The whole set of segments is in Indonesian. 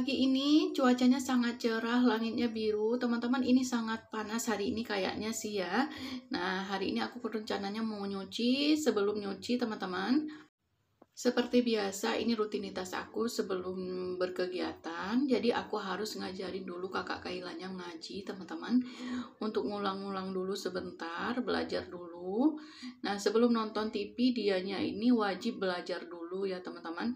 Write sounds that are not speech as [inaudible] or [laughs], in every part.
pagi ini cuacanya sangat cerah, langitnya biru. Teman-teman ini sangat panas hari ini kayaknya sih ya. Nah, hari ini aku rencananya mau nyuci. Sebelum nyuci, teman-teman, seperti biasa, ini rutinitas aku sebelum berkegiatan. Jadi aku harus ngajarin dulu kakak Kailanya ngaji, teman-teman. Untuk ngulang-ngulang dulu sebentar, belajar dulu. Nah, sebelum nonton TV, dianya ini wajib belajar dulu ya, teman-teman.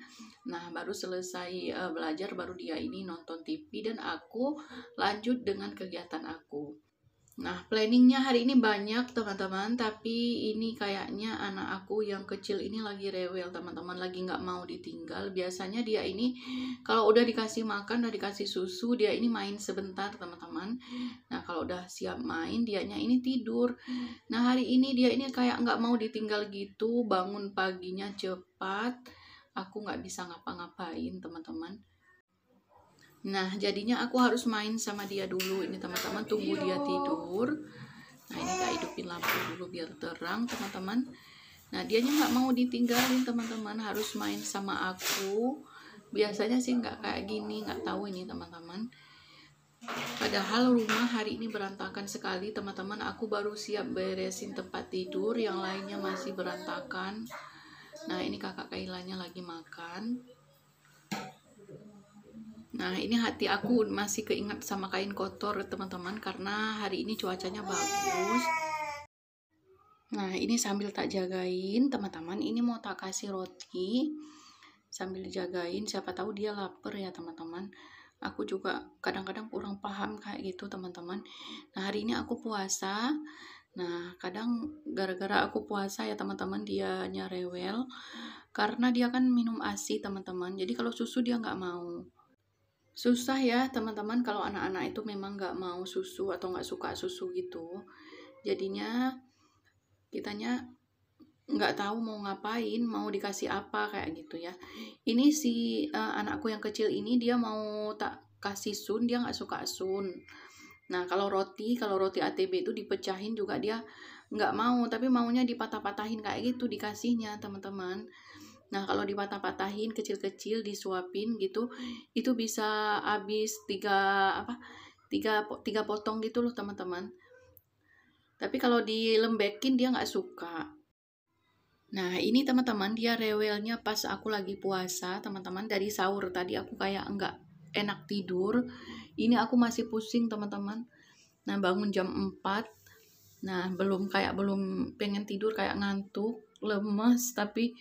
Nah, baru selesai uh, belajar, baru dia ini nonton TV. Dan aku lanjut dengan kegiatan aku. Nah, planningnya hari ini banyak teman-teman, tapi ini kayaknya anak aku yang kecil ini lagi rewel teman-teman, lagi nggak mau ditinggal. Biasanya dia ini kalau udah dikasih makan, udah dikasih susu, dia ini main sebentar teman-teman. Nah, kalau udah siap main, dianya ini tidur. Nah, hari ini dia ini kayak nggak mau ditinggal gitu, bangun paginya cepat. Aku nggak bisa ngapa-ngapain teman-teman Nah, jadinya aku harus main sama dia dulu. Ini teman-teman tunggu dia tidur. Nah, ini kita hidupin lampu dulu biar terang, teman-teman. Nah, dianya nggak mau ditinggalin, teman-teman. Harus main sama aku. Biasanya sih nggak kayak gini, nggak tahu ini, teman-teman. Padahal rumah hari ini berantakan sekali, teman-teman. Aku baru siap beresin tempat tidur, yang lainnya masih berantakan. Nah, ini kakak Kailanya lagi makan. Nah, ini hati aku masih keingat sama kain kotor, teman-teman, karena hari ini cuacanya bagus. Nah, ini sambil tak jagain, teman-teman, ini mau tak kasih roti sambil jagain siapa tahu dia lapar ya, teman-teman. Aku juga kadang-kadang kurang paham kayak gitu, teman-teman. Nah, hari ini aku puasa. Nah, kadang gara-gara aku puasa ya, teman-teman, dia nyarewel karena dia kan minum ASI, teman-teman. Jadi kalau susu dia nggak mau. Susah ya teman-teman kalau anak-anak itu memang nggak mau susu atau nggak suka susu gitu. Jadinya kitanya nggak tahu mau ngapain, mau dikasih apa kayak gitu ya. Ini si uh, anakku yang kecil ini dia mau tak kasih sun, dia nggak suka sun. Nah kalau roti, kalau roti ATB itu dipecahin juga dia nggak mau, tapi maunya dipatah-patahin kayak gitu dikasihnya teman-teman. Nah, kalau dipatah-patahin kecil-kecil disuapin gitu, itu bisa habis tiga apa? Tiga, tiga potong gitu loh, teman-teman. Tapi kalau dilembekin dia nggak suka. Nah, ini teman-teman dia rewelnya pas aku lagi puasa, teman-teman. Dari sahur tadi aku kayak nggak enak tidur. Ini aku masih pusing, teman-teman. Nah, bangun jam 4, Nah, belum kayak belum pengen tidur kayak ngantuk, lemes tapi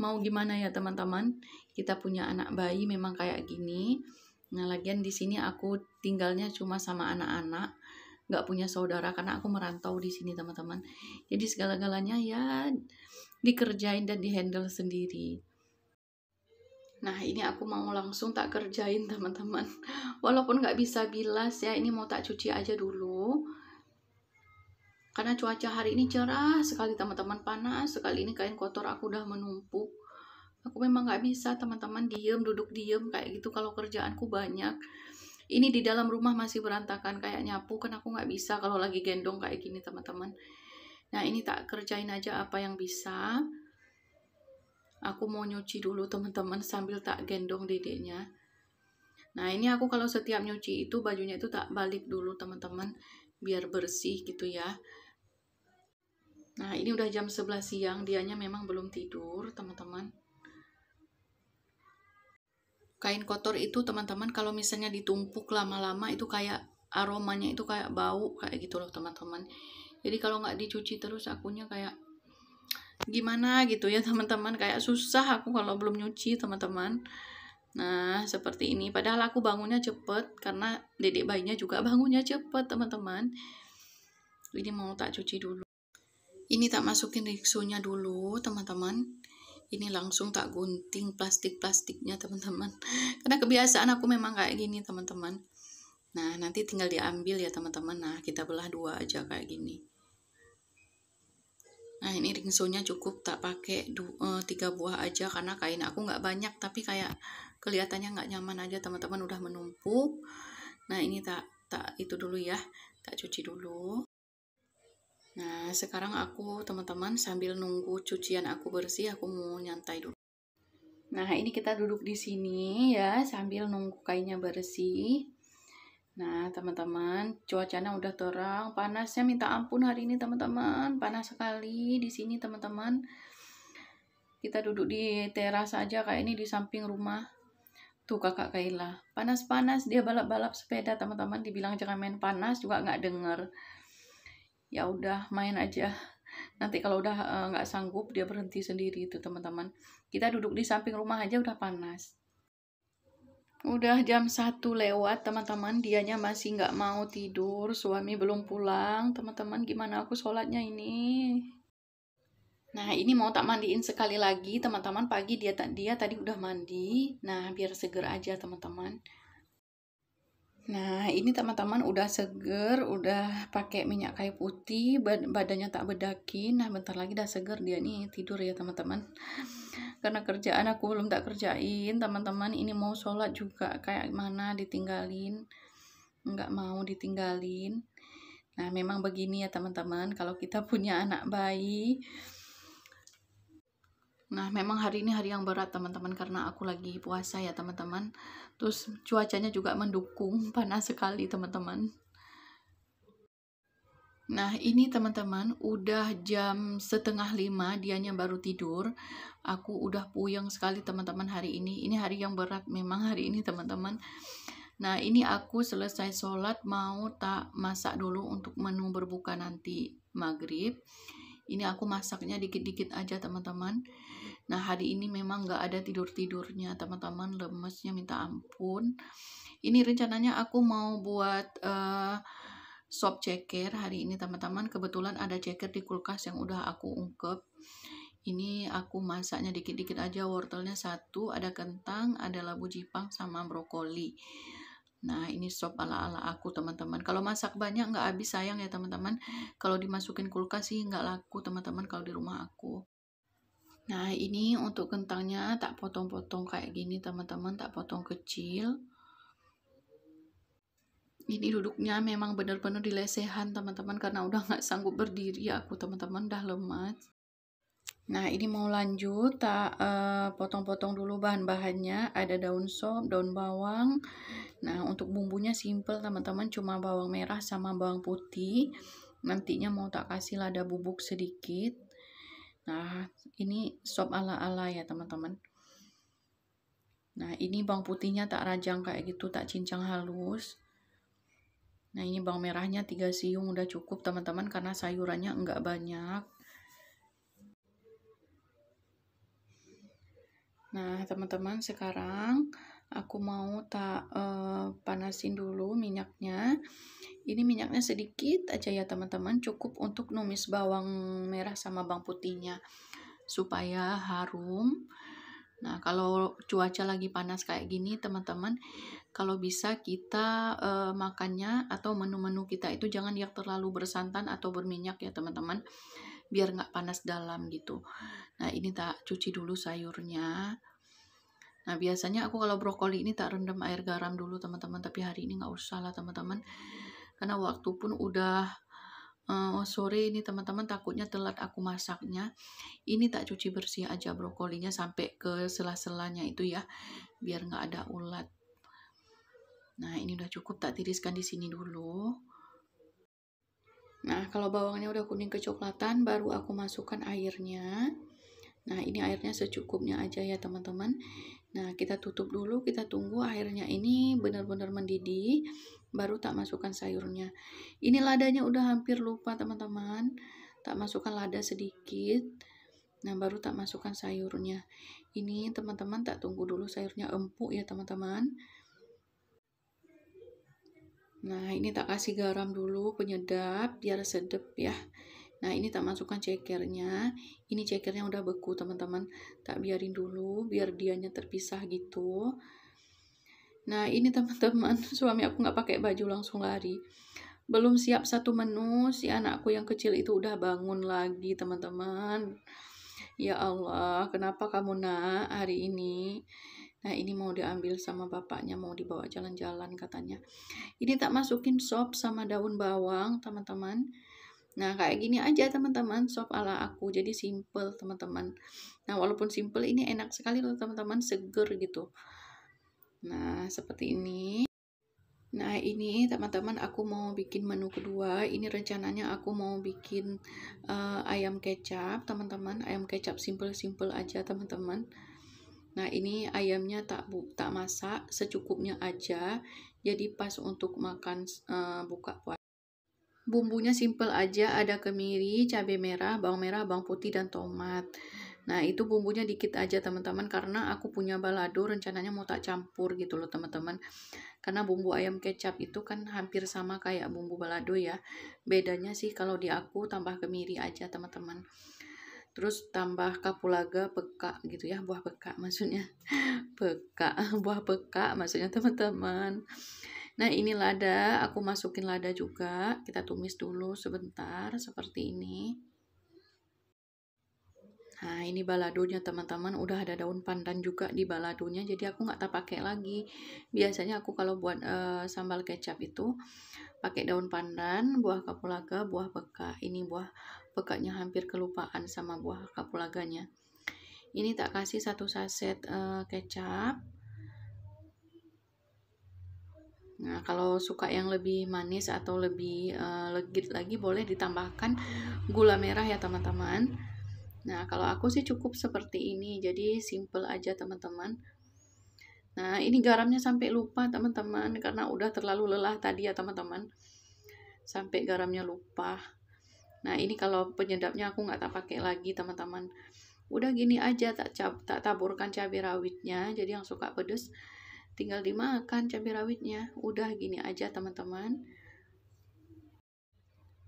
mau gimana ya teman-teman kita punya anak bayi memang kayak gini nah lagian di sini aku tinggalnya cuma sama anak-anak nggak punya saudara karena aku merantau di sini teman-teman jadi segala-galanya ya dikerjain dan dihandle sendiri Nah, ini aku mau langsung tak kerjain, [laughs] teman-teman. Walaupun nggak bisa bilas ya, ini mau tak cuci aja dulu. Karena cuaca hari ini cerah sekali teman-teman panas sekali ini kain kotor aku udah menumpuk. Aku memang nggak bisa teman-teman diem duduk diem kayak gitu kalau kerjaanku banyak. Ini di dalam rumah masih berantakan kayak nyapu kan aku nggak bisa kalau lagi gendong kayak gini teman-teman. Nah ini tak kerjain aja apa yang bisa. Aku mau nyuci dulu teman-teman sambil tak gendong dedeknya. Nah ini aku kalau setiap nyuci itu bajunya itu tak balik dulu teman-teman biar bersih gitu ya. Nah, ini udah jam 11 siang, dianya memang belum tidur, teman-teman. Kain kotor itu, teman-teman, kalau misalnya ditumpuk lama-lama itu kayak aromanya itu kayak bau, kayak gitu loh, teman-teman. Jadi kalau nggak dicuci terus akunya kayak gimana gitu ya, [laughs] teman-teman. Kayak susah aku kalau belum nyuci, teman-teman. Nah, seperti ini. Padahal aku bangunnya cepet karena dedek bayinya juga [laughs] bangunnya cepet, teman-teman. Ini mau tak cuci dulu ini tak masukin riksonya dulu teman-teman ini langsung tak gunting plastik-plastiknya teman-teman [laughs] karena kebiasaan aku memang kayak gini teman-teman nah nanti tinggal diambil ya teman-teman nah kita belah dua aja kayak gini nah ini ringsonya cukup tak pakai uh, tiga buah aja karena kain aku nggak banyak tapi kayak kelihatannya nggak nyaman aja teman-teman udah menumpuk nah ini tak tak itu dulu ya tak cuci dulu Nah, sekarang aku teman-teman sambil nunggu cucian aku bersih, aku mau nyantai dulu. Nah, ini kita duduk di sini ya sambil nunggu kainnya bersih. Nah, teman-teman, cuacanya udah terang, panasnya minta ampun hari ini, teman-teman. Panas sekali di sini, teman-teman. Kita duduk di teras aja kayak ini di samping rumah. Tuh kakak Kaila, panas-panas dia balap-balap sepeda, teman-teman. Dibilang jangan main panas juga nggak denger ya udah main aja nanti kalau udah eh, nggak uh, sanggup dia berhenti sendiri itu teman-teman kita duduk di samping rumah aja udah panas udah jam satu lewat teman-teman dianya masih nggak mau tidur suami belum pulang teman-teman gimana aku sholatnya ini nah ini mau tak mandiin sekali lagi teman-teman pagi dia tak dia tadi udah mandi nah biar seger aja teman-teman Nah, ini teman-teman udah seger, udah pakai minyak kayu putih, badannya tak bedakin. Nah, bentar lagi udah seger dia nih tidur ya teman-teman. Karena kerjaan aku belum tak kerjain, teman-teman. Ini mau sholat juga, kayak mana ditinggalin. Nggak mau ditinggalin. Nah, memang begini ya teman-teman. Kalau kita punya anak bayi, Nah, memang hari ini hari yang berat teman-teman karena aku lagi puasa ya teman-teman. Terus cuacanya juga mendukung, [laughs] panas sekali teman-teman. Nah, ini teman-teman udah jam setengah lima, dianya baru tidur. Aku udah puyeng sekali teman-teman hari ini. Ini hari yang berat memang hari ini teman-teman. Nah, ini aku selesai sholat mau tak masak dulu untuk menu berbuka nanti maghrib. Ini aku masaknya dikit-dikit aja teman-teman. Nah, hari ini memang gak ada tidur-tidurnya, teman-teman, lemesnya minta ampun. Ini rencananya aku mau buat uh, eh, sop ceker hari ini, teman-teman. Kebetulan ada ceker di kulkas yang udah aku ungkep. Ini aku masaknya dikit-dikit aja, wortelnya satu, ada kentang, ada labu jipang, sama brokoli. Nah, ini sop ala-ala aku, teman-teman. Kalau masak banyak nggak habis sayang ya, teman-teman. Kalau dimasukin kulkas sih nggak laku, teman-teman, kalau di rumah aku. Nah, ini untuk kentangnya tak potong-potong kayak gini, teman-teman, tak potong kecil. Ini duduknya memang benar-benar dilesehan, teman-teman, karena udah nggak sanggup berdiri aku, teman-teman, dah lemas. Nah, ini mau lanjut, tak eh, potong-potong uh, dulu bahan-bahannya. Ada daun sop, daun bawang. Nah, untuk bumbunya simple, teman-teman, cuma bawang merah sama bawang putih. Nantinya mau tak kasih lada bubuk sedikit Nah, ini sop ala-ala ya teman-teman. Nah, ini bawang putihnya tak rajang kayak gitu, tak cincang halus. Nah, ini bawang merahnya 3 siung udah cukup teman-teman karena sayurannya enggak banyak. Nah, teman-teman sekarang aku mau tak uh, panasin dulu minyaknya ini minyaknya sedikit aja ya teman-teman cukup untuk numis bawang merah sama bawang putihnya supaya harum nah kalau cuaca lagi panas kayak gini teman-teman kalau bisa kita uh, makannya atau menu-menu kita itu jangan yang terlalu bersantan atau berminyak ya teman-teman biar nggak panas dalam gitu nah ini tak cuci dulu sayurnya Nah, biasanya aku kalau brokoli ini tak rendam air garam dulu, teman-teman. Tapi hari ini nggak usah lah, teman-teman. Karena waktu pun udah uh, sore ini, teman-teman. Takutnya telat aku masaknya. Ini tak cuci bersih aja brokolinya sampai ke sela-selanya itu ya. Biar nggak ada ulat. Nah, ini udah cukup. Tak tiriskan di sini dulu. Nah, kalau bawangnya udah kuning kecoklatan, baru aku masukkan airnya. Nah, ini airnya secukupnya aja ya, teman-teman. Nah, kita tutup dulu, kita tunggu airnya ini benar-benar mendidih, baru tak masukkan sayurnya. Ini ladanya udah hampir lupa, teman-teman. Tak masukkan lada sedikit. Nah, baru tak masukkan sayurnya. Ini teman-teman tak tunggu dulu sayurnya empuk ya, teman-teman. Nah, ini tak kasih garam dulu penyedap biar sedap ya. Nah, ini tak masukkan cekernya. Ini cekernya udah beku, teman-teman. Tak biarin dulu biar dianya terpisah gitu. Nah, ini teman-teman, [laughs] suami aku nggak pakai baju langsung lari. Belum siap satu menu, si anakku yang kecil itu udah bangun lagi, teman-teman. Ya Allah, kenapa kamu nak hari ini? Nah, ini mau diambil sama bapaknya, mau dibawa jalan-jalan katanya. Ini tak masukin sop sama daun bawang, teman-teman. Nah, kayak gini aja teman-teman, sop ala aku. Jadi simple teman-teman. Nah, walaupun simple ini enak sekali loh teman-teman, seger gitu. Nah, seperti ini. Nah, ini teman-teman aku mau bikin menu kedua. Ini rencananya aku mau bikin uh, ayam kecap, teman-teman. Ayam kecap simple-simple aja, teman-teman. Nah, ini ayamnya tak bu tak masak, secukupnya aja. Jadi pas untuk makan uh, buka puasa. Bumbunya simple aja, ada kemiri, cabai merah, bawang merah, bawang putih, dan tomat. Nah, itu bumbunya dikit aja teman-teman karena aku punya balado rencananya mau tak campur gitu loh teman-teman. Karena bumbu ayam kecap itu kan hampir sama kayak bumbu balado ya. Bedanya sih kalau di aku tambah kemiri aja teman-teman. Terus tambah kapulaga peka gitu ya, buah peka maksudnya. [laughs] Peka, [laughs] buah peka maksudnya teman-teman. Nah, ini lada, aku masukin lada juga. Kita tumis dulu sebentar seperti ini. Nah, ini baladonya teman-teman. Udah ada daun pandan juga di baladonya. Jadi aku nggak tak pakai lagi. Biasanya aku kalau buat e, sambal kecap itu pakai daun pandan, buah kapulaga, buah beka. Ini buah bekanya hampir kelupaan sama buah kapulaganya. Ini tak kasih satu saset e, kecap Nah, kalau suka yang lebih manis atau lebih uh, legit lagi boleh ditambahkan gula merah ya, teman-teman. Nah, kalau aku sih cukup seperti ini. Jadi simple aja, teman-teman. Nah, ini garamnya sampai lupa, teman-teman, karena udah terlalu lelah tadi ya, teman-teman. Sampai garamnya lupa. Nah, ini kalau penyedapnya aku nggak tak pakai lagi, teman-teman. Udah gini aja tak tak taburkan cabai rawitnya. Jadi yang suka pedes tinggal dimakan cabai rawitnya udah gini aja teman-teman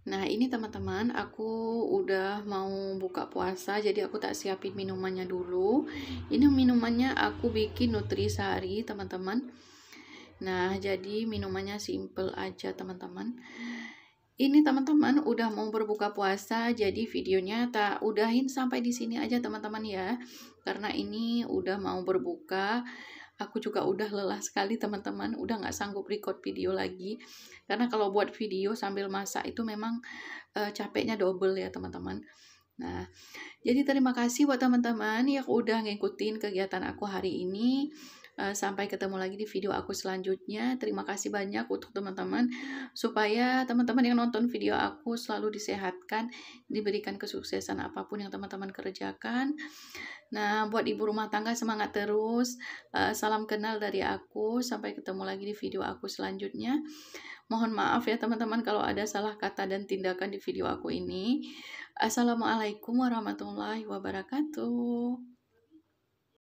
Nah ini teman-teman aku udah mau buka puasa jadi aku tak siapin minumannya dulu Ini minumannya aku bikin nutrisari teman-teman Nah jadi minumannya simple aja teman-teman Ini teman-teman udah mau berbuka puasa jadi videonya tak udahin sampai di sini aja teman-teman ya Karena ini udah mau berbuka aku juga udah lelah sekali teman-teman udah nggak sanggup record video lagi karena kalau buat video sambil masak itu memang uh, capeknya double ya teman-teman Nah, jadi terima kasih buat teman-teman yang udah ngikutin kegiatan aku hari ini. Eh, sampai ketemu lagi di video aku selanjutnya. Terima kasih banyak untuk teman-teman supaya teman-teman yang nonton video aku selalu disehatkan, diberikan kesuksesan apapun yang teman-teman kerjakan. Nah, buat ibu rumah tangga semangat terus. Eh, salam kenal dari aku. Sampai ketemu lagi di video aku selanjutnya. Mohon maaf ya teman-teman kalau ada salah kata dan tindakan di video aku ini. Assalamualaikum warahmatullahi wabarakatuh.